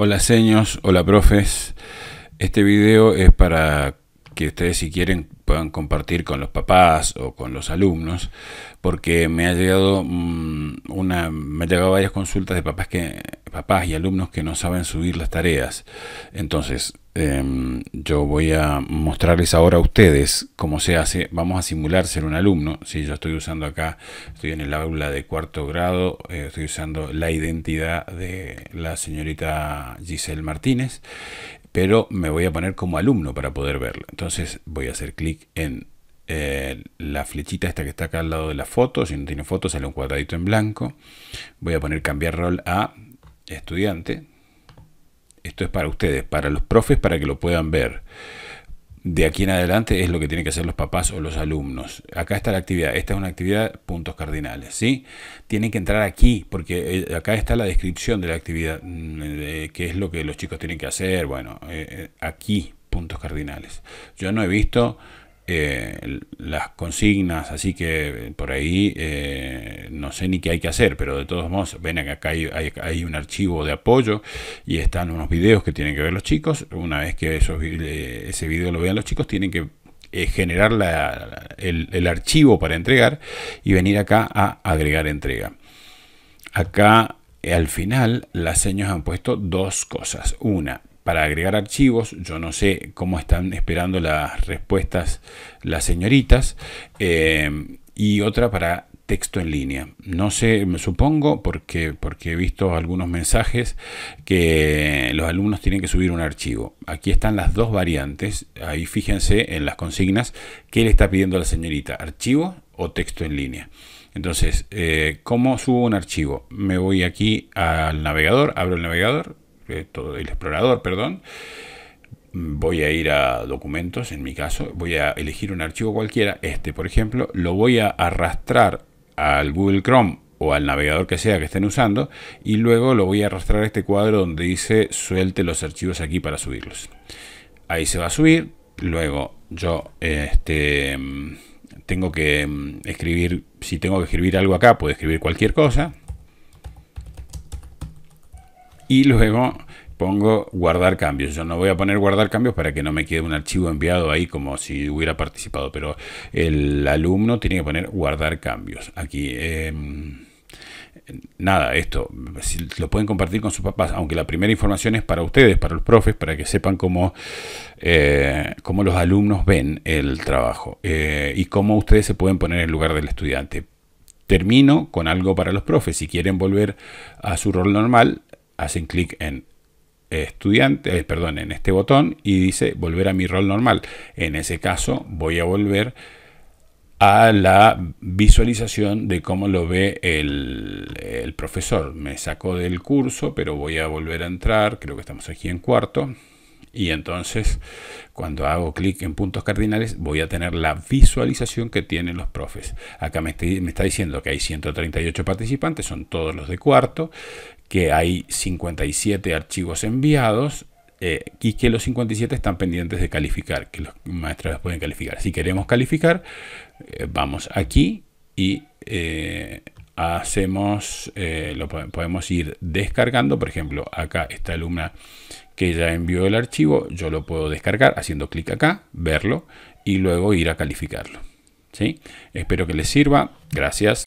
Hola seños, hola profes. Este video es para que ustedes si quieren puedan compartir con los papás o con los alumnos, porque me ha llegado mm, una me ha llegado varias consultas de papás que papás y alumnos que no saben subir las tareas. Entonces, Em, yo voy a mostrarles ahora a ustedes cómo se hace. Vamos a simular ser un alumno. Si yo estoy usando acá, estoy en el aula de cuarto grado, eh, estoy usando la identidad de la señorita Giselle Martínez, pero me voy a poner como alumno para poder verlo. Entonces voy a hacer clic en eh, la flechita esta que está acá al lado de la foto. Si no tiene foto, sale un cuadradito en blanco. Voy a poner cambiar rol a estudiante esto es para ustedes, para los profes, para que lo puedan ver. De aquí en adelante es lo que tienen que hacer los papás o los alumnos. Acá está la actividad. Esta es una actividad puntos cardinales, ¿sí? Tienen que entrar aquí porque eh, acá está la descripción de la actividad, mm, qué es lo que los chicos tienen que hacer. Bueno, eh, eh, aquí puntos cardinales. Yo no he visto eh, las consignas, así que eh, por ahí eh, no sé ni qué hay que hacer, pero de todos modos, ven acá hay, un archivo de apoyo y están unos vídeos que tienen que ver los chicos, una vez que esos, ese vídeo lo vean los chicos, tienen que generar el, el archivo para entregar y venir acá a agregar entrega. Acá al final las señas han puesto dos cosas. Una, para agregar archivos. Yo no sé cómo están esperando las respuestas las señoritas. Eh, y otra para texto en línea. No sé, me supongo, porque, porque he visto algunos mensajes que los alumnos tienen que subir un archivo. Aquí están las dos variantes. Ahí fíjense en las consignas qué le está pidiendo a la señorita, archivo o texto en línea. Entonces, eh, ¿cómo subo un archivo? Me voy aquí al navegador, abro el navegador, el explorador, perdón, voy a ir a documentos, en mi caso, voy a elegir un archivo cualquiera, este por ejemplo, lo voy a arrastrar al Google Chrome o al navegador que sea que estén usando y luego lo voy a arrastrar a este cuadro donde dice suelte los archivos aquí para subirlos. Ahí se va a subir, luego yo este, tengo que mm, escribir, si tengo que escribir algo acá, puedo escribir cualquier cosa. Y luego pongo guardar cambios. Yo no voy a poner guardar cambios para que no me quede un archivo enviado ahí como si hubiera participado, pero el alumno tiene que poner guardar cambios. Aquí... Em, nada, esto lo pueden compartir con sus papás, aunque la primera información es para ustedes, para los profes, para que sepan cómo, eh, los alumnos ven el trabajo eh, y cómo ustedes se pueden poner en lugar del estudiante. Termino con algo para los profes. Si quieren volver a su rol normal, hacen clic en estudiante, eh, perdón, en este botón y dice volver a mi rol normal. En ese caso voy a volver a la visualización de cómo lo ve el, profesor. Me sacó del curso, pero voy a volver a entrar, creo que estamos aquí en cuarto. Y entonces, cuando hago clic en puntos cardinales, voy a tener la visualización que tienen los profes. Acá me, está diciendo que hay 138 participantes, son todos los de cuarto, que hay 57 archivos enviados, eh, y que los 57 están pendientes de calificar, que los maestros pueden calificar. Si queremos calificar, eh, vamos aquí y eh, hacemos, eh, lo podemos ir descargando. Por ejemplo, acá esta alumna que ya envió el archivo, yo lo puedo descargar haciendo clic acá, verlo y luego ir a calificarlo. ¿Sí? Espero que les sirva. Gracias.